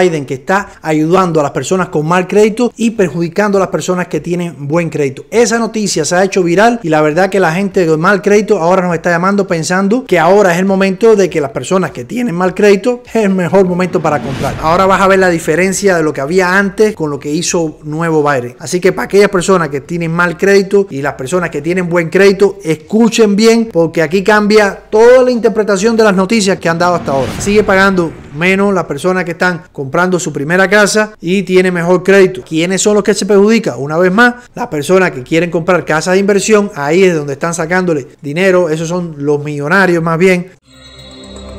Biden que está ayudando a las personas con mal crédito y perjudicando a las personas que tienen buen crédito. Esa noticia se ha hecho viral y la verdad que la gente con mal crédito ahora nos está llamando pensando que ahora es el momento de que las personas que tienen mal crédito es el mejor momento para comprar. Ahora vas a ver la diferencia de lo que había antes con lo que hizo nuevo Biden. Así que para aquellas personas que tienen mal crédito y las personas que tienen buen crédito, escuchen bien porque aquí cambia toda la interpretación de las noticias que han dado hasta ahora. Sigue pagando menos las personas que están comprando su primera casa y tiene mejor crédito. ¿Quiénes son los que se perjudican? Una vez más, las personas que quieren comprar casas de inversión, ahí es donde están sacándole dinero, esos son los millonarios más bien,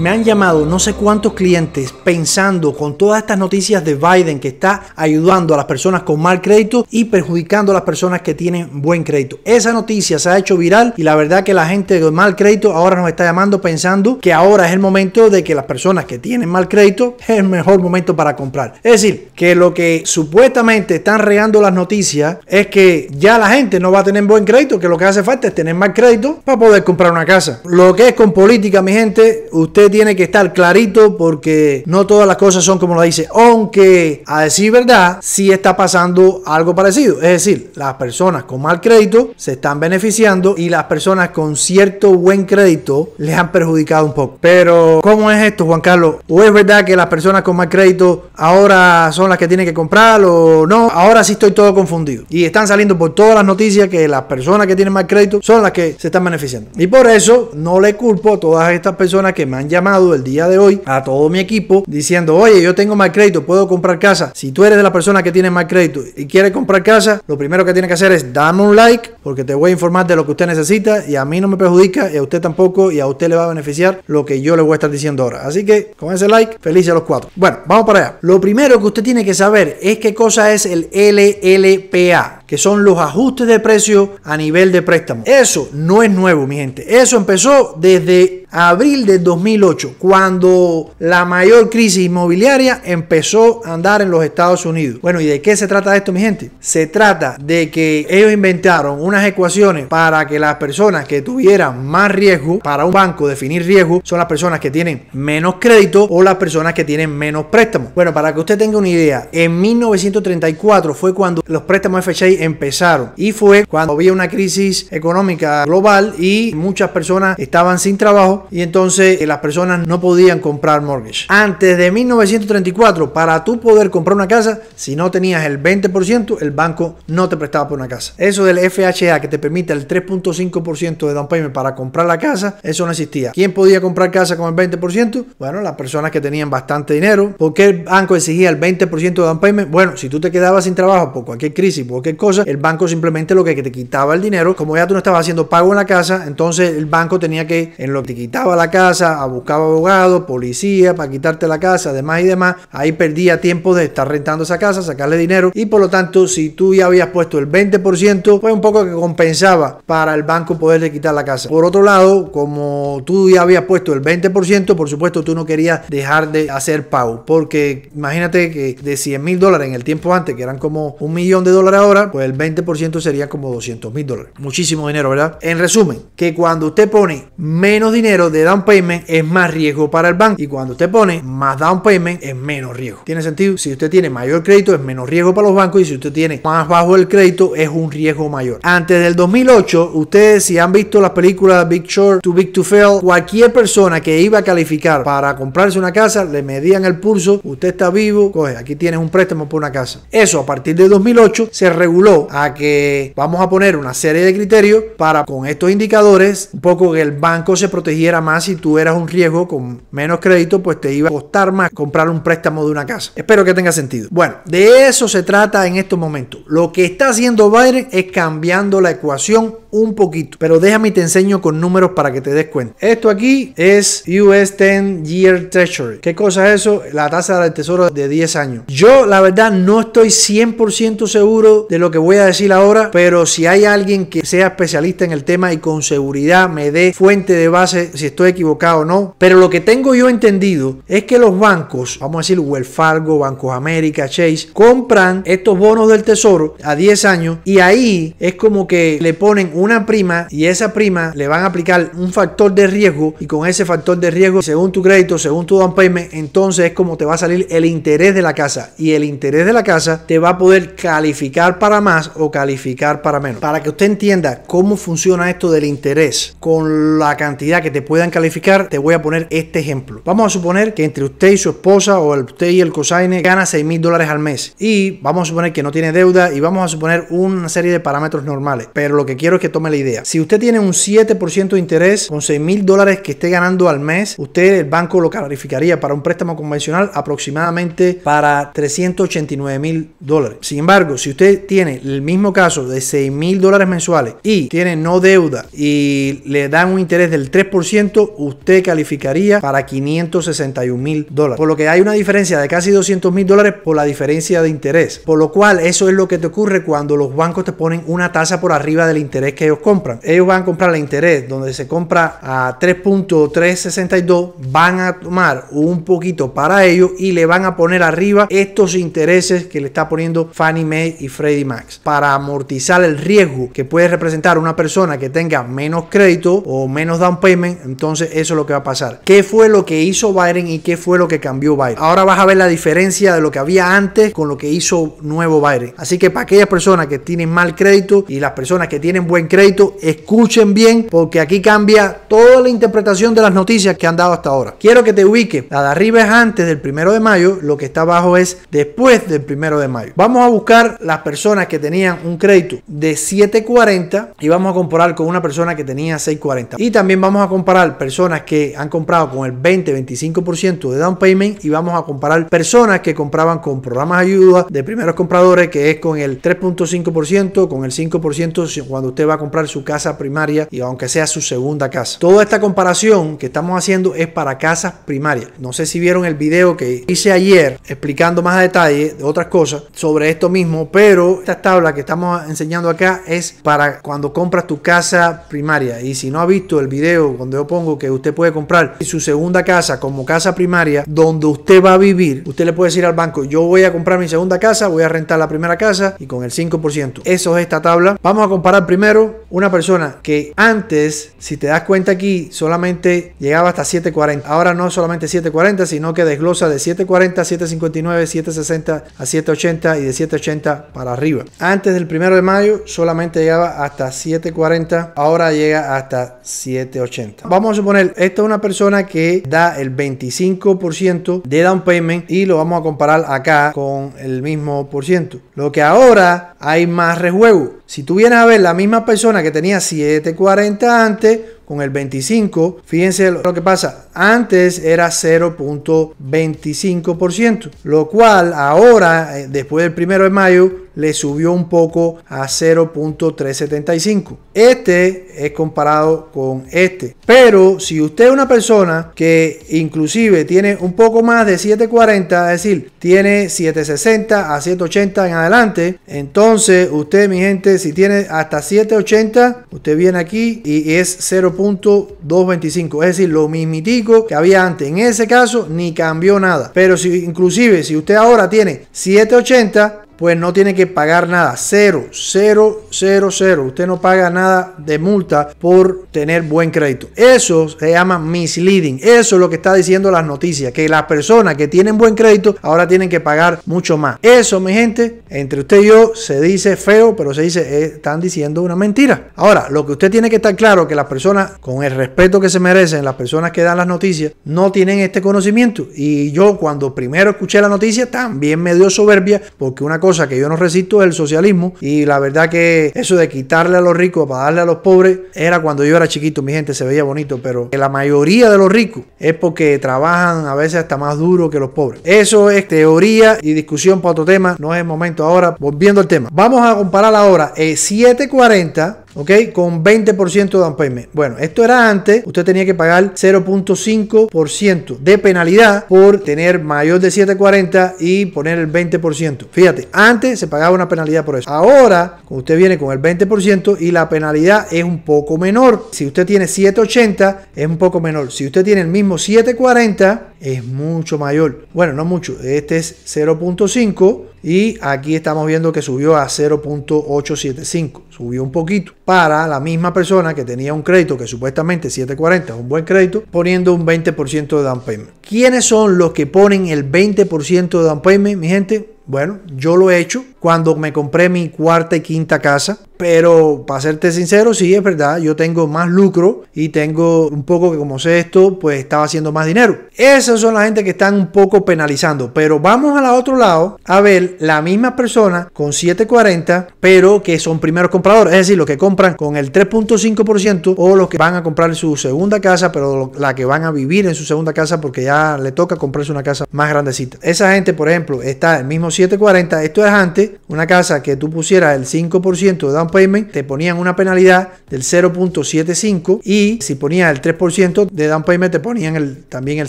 me han llamado no sé cuántos clientes pensando con todas estas noticias de Biden que está ayudando a las personas con mal crédito y perjudicando a las personas que tienen buen crédito. Esa noticia se ha hecho viral y la verdad que la gente con mal crédito ahora nos está llamando pensando que ahora es el momento de que las personas que tienen mal crédito es el mejor momento para comprar. Es decir, que lo que supuestamente están regando las noticias es que ya la gente no va a tener buen crédito, que lo que hace falta es tener mal crédito para poder comprar una casa. Lo que es con política, mi gente, usted tiene que estar clarito porque no todas las cosas son como lo dice. Aunque, a decir verdad, si está pasando algo parecido. Es decir, las personas con mal crédito se están beneficiando y las personas con cierto buen crédito les han perjudicado un poco. Pero, ¿cómo es esto, Juan Carlos? ¿O es verdad que las personas con mal crédito ahora son las que tienen que comprar o no? Ahora sí estoy todo confundido. Y están saliendo por todas las noticias que las personas que tienen mal crédito son las que se están beneficiando. Y por eso no le culpo a todas estas personas que me han llamado el día de hoy a todo mi equipo diciendo, oye, yo tengo más crédito, puedo comprar casa. Si tú eres de la persona que tiene más crédito y quiere comprar casa, lo primero que tiene que hacer es darme un like porque te voy a informar de lo que usted necesita y a mí no me perjudica y a usted tampoco y a usted le va a beneficiar lo que yo le voy a estar diciendo ahora. Así que con ese like, feliz a los cuatro. Bueno, vamos para allá. Lo primero que usted tiene que saber es qué cosa es el LLPA que son los ajustes de precio a nivel de préstamo. Eso no es nuevo, mi gente. Eso empezó desde abril de 2008, cuando la mayor crisis inmobiliaria empezó a andar en los Estados Unidos. Bueno, ¿y de qué se trata esto, mi gente? Se trata de que ellos inventaron unas ecuaciones para que las personas que tuvieran más riesgo, para un banco definir riesgo, son las personas que tienen menos crédito o las personas que tienen menos préstamo. Bueno, para que usted tenga una idea, en 1934 fue cuando los préstamos FHA empezaron. Y fue cuando había una crisis económica global y muchas personas estaban sin trabajo y entonces eh, las personas no podían comprar mortgage. Antes de 1934, para tú poder comprar una casa, si no tenías el 20%, el banco no te prestaba por una casa. Eso del FHA que te permite el 3.5% de down payment para comprar la casa, eso no existía. ¿Quién podía comprar casa con el 20%? Bueno, las personas que tenían bastante dinero. porque el banco exigía el 20% de down payment? Bueno, si tú te quedabas sin trabajo por cualquier crisis, por cualquier cosa, el banco simplemente lo que te quitaba el dinero, como ya tú no estabas haciendo pago en la casa, entonces el banco tenía que, en lo que te quitaba la casa, a buscar abogado, policía, para quitarte la casa, además y demás, ahí perdía tiempo de estar rentando esa casa, sacarle dinero y por lo tanto, si tú ya habías puesto el 20%, fue un poco que compensaba para el banco poderle quitar la casa. Por otro lado, como tú ya habías puesto el 20%, por supuesto tú no querías dejar de hacer pago, porque imagínate que de 100 mil dólares en el tiempo antes, que eran como un millón de dólares ahora, pues el 20% sería como 200 mil dólares. Muchísimo dinero, ¿verdad? En resumen, que cuando usted pone menos dinero de down payment es más riesgo para el banco. Y cuando usted pone más down payment es menos riesgo. ¿Tiene sentido? Si usted tiene mayor crédito es menos riesgo para los bancos y si usted tiene más bajo el crédito es un riesgo mayor. Antes del 2008, ustedes si han visto las películas Big Short, Too Big to Fail, cualquier persona que iba a calificar para comprarse una casa, le medían el pulso, usted está vivo, coge, aquí tienes un préstamo por una casa. Eso a partir de 2008 se reguló a que vamos a poner una serie de criterios para con estos indicadores un poco que el banco se protegiera más si tú eras un riesgo con menos crédito, pues te iba a costar más comprar un préstamo de una casa. Espero que tenga sentido. Bueno, de eso se trata en estos momentos. Lo que está haciendo Biden es cambiando la ecuación un poquito, pero déjame te enseño con números para que te des cuenta. Esto aquí es US 10 Year Treasury. ¿Qué cosa es eso? La tasa del tesoro de 10 años. Yo la verdad no estoy 100% seguro de lo que voy a decir ahora, pero si hay alguien que sea especialista en el tema y con seguridad me dé fuente de base si estoy equivocado o no. Pero lo que tengo yo entendido es que los bancos, vamos a decir Wells Fargo, Bancos América, Chase, compran estos bonos del tesoro a 10 años y ahí es como que le ponen una prima y esa prima le van a aplicar un factor de riesgo y con ese factor de riesgo, según tu crédito, según tu down payment, entonces es como te va a salir el interés de la casa y el interés de la casa te va a poder calificar para más o calificar para menos. Para que usted entienda cómo funciona esto del interés con la cantidad que te puedan calificar, te voy a poner este ejemplo. Vamos a suponer que entre usted y su esposa o el, usted y el cosaine gana 6 mil dólares al mes y vamos a suponer que no tiene deuda y vamos a suponer una serie de parámetros normales. Pero lo que quiero es que tome la idea. Si usted tiene un 7% de interés con 6 mil dólares que esté ganando al mes, usted el banco lo calificaría para un préstamo convencional aproximadamente para 389 mil dólares. Sin embargo, si usted tiene el mismo caso de 6 mil dólares mensuales y tiene no deuda y le dan un interés del 3%, usted calificaría para 561 mil dólares. Por lo que hay una diferencia de casi 200 mil dólares por la diferencia de interés. Por lo cual eso es lo que te ocurre cuando los bancos te ponen una tasa por arriba del interés que ellos compran. Ellos van a comprar el interés donde se compra a 3.362, van a tomar un poquito para ellos y le van a poner arriba estos intereses que le está poniendo Fannie Mae y Freddie Mac para amortizar el riesgo que puede representar una persona que tenga menos crédito o menos down payment, entonces eso es lo que va a pasar. ¿Qué fue lo que hizo Biden y qué fue lo que cambió Biden? Ahora vas a ver la diferencia de lo que había antes con lo que hizo nuevo Biden. Así que para aquellas personas que tienen mal crédito y las personas que tienen buen crédito, escuchen bien porque aquí cambia toda la interpretación de las noticias que han dado hasta ahora. Quiero que te ubique, La de arriba es antes del primero de mayo, lo que está abajo es después del primero de mayo. Vamos a buscar las personas que tenían un crédito de 7.40 y vamos a comparar con una persona que tenía 6.40. Y también vamos a comparar personas que han comprado con el 20-25% de down payment y vamos a comparar personas que compraban con programas de ayuda de primeros compradores que es con el 3.5%, con el 5% cuando usted va a comprar su casa primaria y aunque sea su segunda casa. Toda esta comparación que estamos haciendo es para casas primarias. No sé si vieron el video que hice ayer explicando más a detalle de otras cosas sobre esto mismo, pero estas tabla que estamos enseñando acá es para cuando compras tu casa primaria. Y si no ha visto el video donde yo pongo que usted puede comprar su segunda casa como casa primaria donde usted va a vivir, usted le puede decir al banco, yo voy a comprar mi segunda casa, voy a rentar la primera casa y con el 5%. Eso es esta tabla. Vamos a comparar primero una persona que antes, si te das cuenta aquí, solamente llegaba hasta 740. Ahora no solamente 740, sino que desglosa de 740 a 759, 760 a 780 y de 780 para arriba. Antes del primero de mayo solamente llegaba hasta 7.40, ahora llega hasta 7.80. Vamos a suponer, esta es una persona que da el 25% de down payment y lo vamos a comparar acá con el mismo por ciento. Lo que ahora hay más rejuego. Si tú vienes a ver la misma persona que tenía 7.40 antes, con el 25, fíjense lo que pasa. Antes era 0.25%, lo cual ahora, eh, después del primero de mayo, le subió un poco a 0.375. Este es comparado con este. Pero si usted es una persona que inclusive tiene un poco más de 740, es decir, tiene 760 a 180 en adelante, entonces usted, mi gente, si tiene hasta 780, usted viene aquí y es 0. .225 Es decir, lo mismitico que había antes. En ese caso, ni cambió nada. Pero si inclusive si usted ahora tiene 780, pues no tiene que pagar nada. Cero, cero, cero, cero. Usted no paga nada de multa por tener buen crédito. Eso se llama misleading. Eso es lo que está diciendo las noticias. Que las personas que tienen buen crédito ahora tienen que pagar mucho más. Eso, mi gente, entre usted y yo se dice feo, pero se dice, eh, están diciendo una mentira. Ahora, lo que usted tiene que estar claro que las personas, con el respeto que se merecen, las personas que dan las noticias, no tienen este conocimiento. Y yo cuando primero escuché la noticia, también me dio soberbia, porque una cosa cosa que yo no resisto es el socialismo y la verdad que eso de quitarle a los ricos para darle a los pobres era cuando yo era chiquito, mi gente se veía bonito, pero que la mayoría de los ricos es porque trabajan a veces hasta más duro que los pobres. Eso es teoría y discusión para otro tema, no es el momento ahora, volviendo al tema. Vamos a comparar ahora el eh, 740 ¿ok? Con 20% de down payment. Bueno, esto era antes, usted tenía que pagar 0.5% de penalidad por tener mayor de 740 y poner el 20%. Fíjate, antes se pagaba una penalidad por eso. Ahora, usted viene con el 20% y la penalidad es un poco menor. Si usted tiene 780, es un poco menor. Si usted tiene el mismo 740, es mucho mayor. Bueno, no mucho. Este es 0.5 y aquí estamos viendo que subió a 0.875, subió un poquito. Para la misma persona que tenía un crédito que supuestamente 740 es un buen crédito, poniendo un 20% de down payment. ¿Quiénes son los que ponen el 20% de down payment, mi gente? Bueno, yo lo he hecho cuando me compré mi cuarta y quinta casa. Pero para serte sincero, sí es verdad, yo tengo más lucro y tengo un poco que como sé esto, pues estaba haciendo más dinero. Esas son la gente que están un poco penalizando. Pero vamos al otro lado a ver la misma persona con 740, pero que son primeros compradores. Es decir, los que compran con el 3.5% o los que van a comprar su segunda casa, pero la que van a vivir en su segunda casa porque ya le toca comprarse una casa más grandecita. Esa gente, por ejemplo, está el mismo 740, esto es antes una casa que tú pusieras el 5% de down payment, te ponían una penalidad del 0.75 y si ponías el 3% de down payment, te ponían el, también el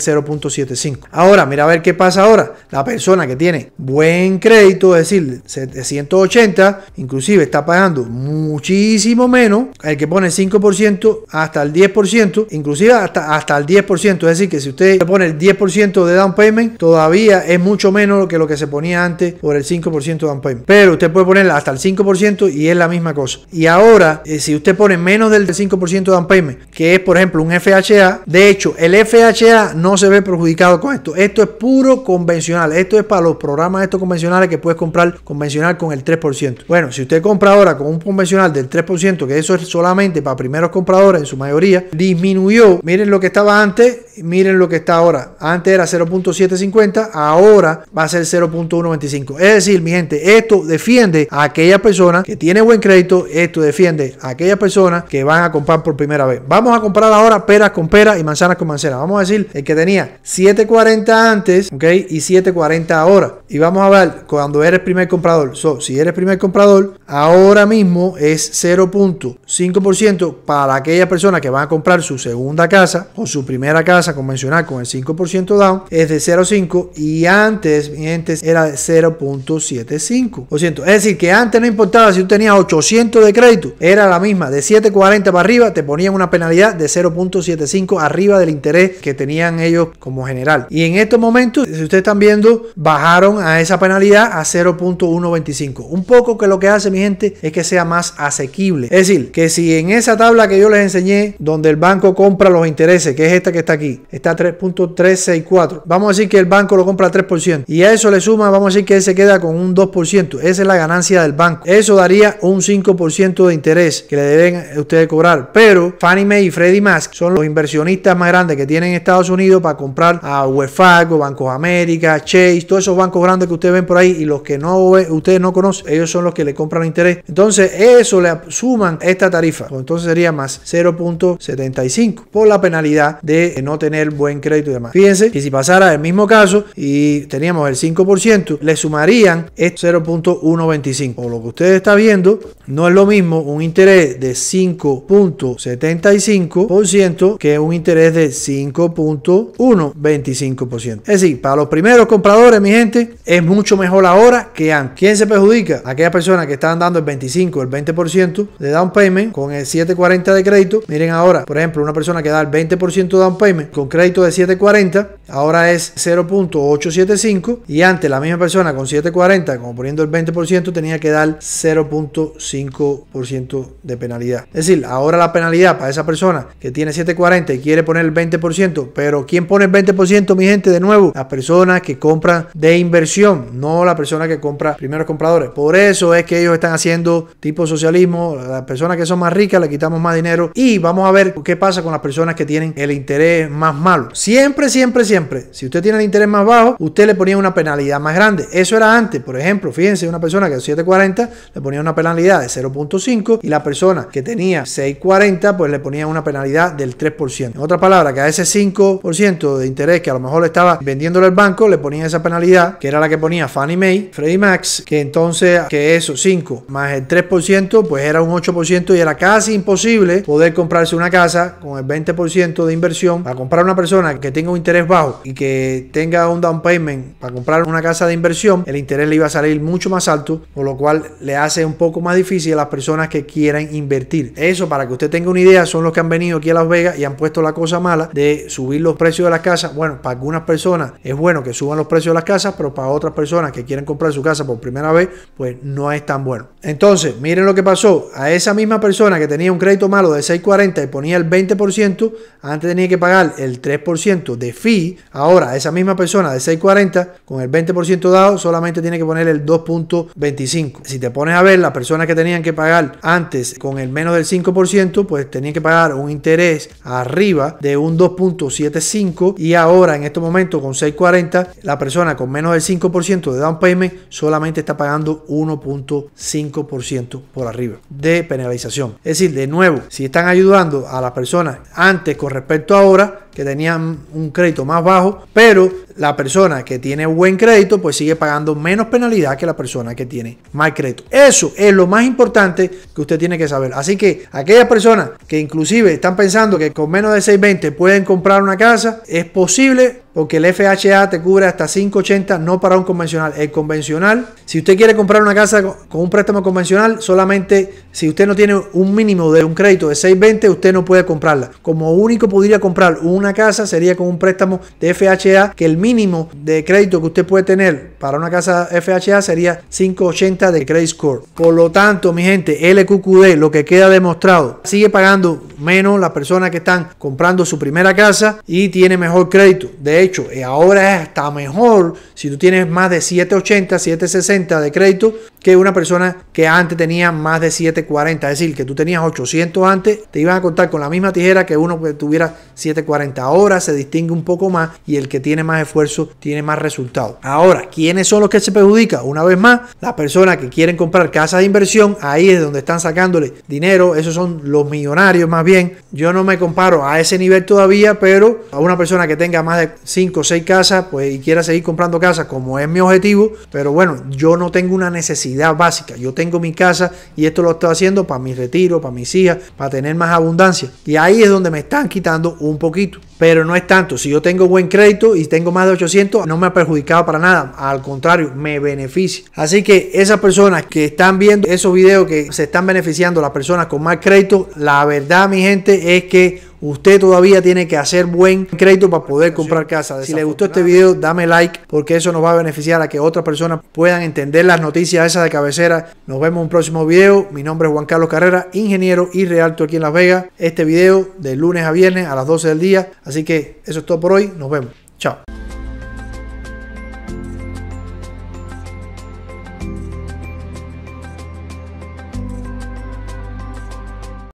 0.75. Ahora, mira a ver qué pasa ahora. La persona que tiene buen crédito, es decir, 780, inclusive está pagando muchísimo menos, el que pone el 5% hasta el 10%, inclusive hasta, hasta el 10%, es decir, que si usted le pone el 10% de down payment, todavía es mucho menos que lo que se ponía antes por el 5% de down payment. Pero usted puede poner hasta el 5% y es la misma cosa. Y ahora, eh, si usted pone menos del 5% de down payment, que es por ejemplo un FHA, de hecho, el FHA no se ve perjudicado con esto. Esto es puro convencional. Esto es para los programas estos convencionales que puedes comprar convencional con el 3%. Bueno, si usted compra ahora con un convencional del 3%, que eso es solamente para primeros compradores en su mayoría, disminuyó. Miren lo que estaba antes, miren lo que está ahora. Antes era 0.750, ahora va a ser 0.195 Es decir, mi gente, esto esto defiende a aquella persona que tiene buen crédito. Esto defiende a aquella persona que van a comprar por primera vez. Vamos a comprar ahora peras con peras y manzanas con manzanas. Vamos a decir el que tenía 7.40 antes, Y 7.40 ahora. Y vamos a ver cuando eres primer comprador. So, si eres primer comprador, ahora mismo es 0.5% para aquellas personas que van a comprar su segunda casa o su primera casa convencional con el 5% down, es de 0.5 y antes, mi era de 0.75%. Es decir, que antes no importaba si tú tenías 800 de crédito, era la misma, de 7.40 para arriba te ponían una penalidad de 0.75 arriba del interés que tenían ellos como general. Y en estos momentos, si ustedes están viendo, bajaron a esa penalidad a 0.125. Un poco que lo que hace mi es que sea más asequible. Es decir, que si en esa tabla que yo les enseñé, donde el banco compra los intereses, que es esta que está aquí, está 3.364, vamos a decir que el banco lo compra 3%, y a eso le suma, vamos a decir que se queda con un 2%, esa es la ganancia del banco. Eso daría un 5% de interés que le deben ustedes cobrar, pero Fannie Mae y Freddie Mac son los inversionistas más grandes que tienen en Estados Unidos para comprar a Wefago, Bancos América, Chase, todos esos bancos grandes que ustedes ven por ahí y los que no ustedes no conocen, ellos son los que le compran interés. Entonces, eso le suman esta tarifa. Pues entonces sería más 0.75 por la penalidad de eh, no tener buen crédito y demás. Fíjense que si pasara el mismo caso y teníamos el 5%, le sumarían este 0.125. O lo que usted está viendo, no es lo mismo un interés de 5.75% que un interés de 5.125%. Es decir, para los primeros compradores, mi gente, es mucho mejor ahora que antes. ¿Quién se perjudica? Aquella persona que está dando el 25, el 20% de down payment con el 740 de crédito. Miren ahora, por ejemplo, una persona que da el 20% de down payment con crédito de 740 ahora es 0.875 y antes la misma persona con 740, como poniendo el 20%, tenía que dar 0.5% de penalidad. Es decir, ahora la penalidad para esa persona que tiene 740 y quiere poner el 20%, pero ¿quién pone el 20%, mi gente? De nuevo, las personas que compran de inversión, no la persona que compra primeros compradores. Por eso es que ellos están haciendo tipo socialismo, las personas que son más ricas le quitamos más dinero y vamos a ver qué pasa con las personas que tienen el interés más malo. Siempre, siempre, siempre si usted tiene el interés más bajo, usted le ponía una penalidad más grande. Eso era antes. Por ejemplo, fíjense, una persona que 740 le ponía una penalidad de 0.5 y la persona que tenía 640 pues le ponía una penalidad del 3%. En otras palabras, que a ese 5% de interés que a lo mejor le estaba vendiéndole el banco, le ponía esa penalidad que era la que ponía Fannie Mae, Freddie Max. que entonces que eso 5 más el 3% pues era un 8% y era casi imposible poder comprarse una casa con el 20% de inversión para comprar una persona que tenga un interés bajo y que tenga un down payment para comprar una casa de inversión, el interés le iba a salir mucho más alto, por lo cual le hace un poco más difícil a las personas que quieran invertir. Eso, para que usted tenga una idea, son los que han venido aquí a Las Vegas y han puesto la cosa mala de subir los precios de las casas. Bueno, para algunas personas es bueno que suban los precios de las casas, pero para otras personas que quieren comprar su casa por primera vez, pues no es tan bueno. Entonces, miren lo que pasó. A esa misma persona que tenía un crédito malo de 6.40 y ponía el 20%, antes tenía que pagar el 3% de fee ahora esa misma persona de 6.40 con el 20% dado solamente tiene que poner el 2.25. Si te pones a ver las personas que tenían que pagar antes con el menos del 5%, pues tenían que pagar un interés arriba de un 2.75 y ahora en este momento con 6.40 la persona con menos del 5% de down payment solamente está pagando 1.5% por arriba de penalización. Es decir, de nuevo, si están ayudando a las personas antes con respecto a ahora, que tenían un crédito más bajo, pero la persona que tiene buen crédito pues sigue pagando menos penalidad que la persona que tiene mal crédito. Eso es lo más importante que usted tiene que saber. Así que aquellas personas que inclusive están pensando que con menos de 620 pueden comprar una casa, es posible porque el FHA te cubre hasta 580, no para un convencional. El convencional, si usted quiere comprar una casa con un préstamo convencional, solamente si usted no tiene un mínimo de un crédito de 620, usted no puede comprarla. Como único podría comprar una casa sería con un préstamo de FHA que el mínimo de crédito que usted puede tener para una casa FHA sería 580 de credit score. Por lo tanto, mi gente, LQQD, lo que queda demostrado, sigue pagando menos las personas que están comprando su primera casa y tiene mejor crédito. De hecho, eh, ahora es hasta mejor si tú tienes más de 780, 760 de crédito que una persona que antes tenía más de 740. Es decir, que tú tenías 800 antes, te iban a contar con la misma tijera que uno que tuviera 740. Ahora se distingue un poco más y el que tiene más esfuerzo tiene más resultado. Ahora, ¿quiénes son los que se perjudican? Una vez más, las personas que quieren comprar casas de inversión, ahí es donde están sacándole dinero. Esos son los millonarios más bien. Yo no me comparo a ese nivel todavía, pero a una persona que tenga más de 5 o 6 casas pues, y quiera seguir comprando casas, como es mi objetivo, pero bueno, yo no tengo una necesidad básica. Yo tengo mi casa y esto lo estoy haciendo para mi retiro, para mis hijas, para tener más abundancia. Y ahí es donde me están quitando un poquito pero no es tanto. Si yo tengo buen crédito y tengo más de 800, no me ha perjudicado para nada. Al contrario, me beneficia. Así que esas personas que están viendo esos videos que se están beneficiando, las personas con más crédito, la verdad, mi gente, es que Usted todavía tiene que hacer buen crédito para poder comprar casa. Si le gustó este video, dame like porque eso nos va a beneficiar a que otras personas puedan entender las noticias esas de cabecera. Nos vemos en un próximo video. Mi nombre es Juan Carlos Carrera, ingeniero y realto aquí en Las Vegas. Este video de lunes a viernes a las 12 del día. Así que eso es todo por hoy, nos vemos.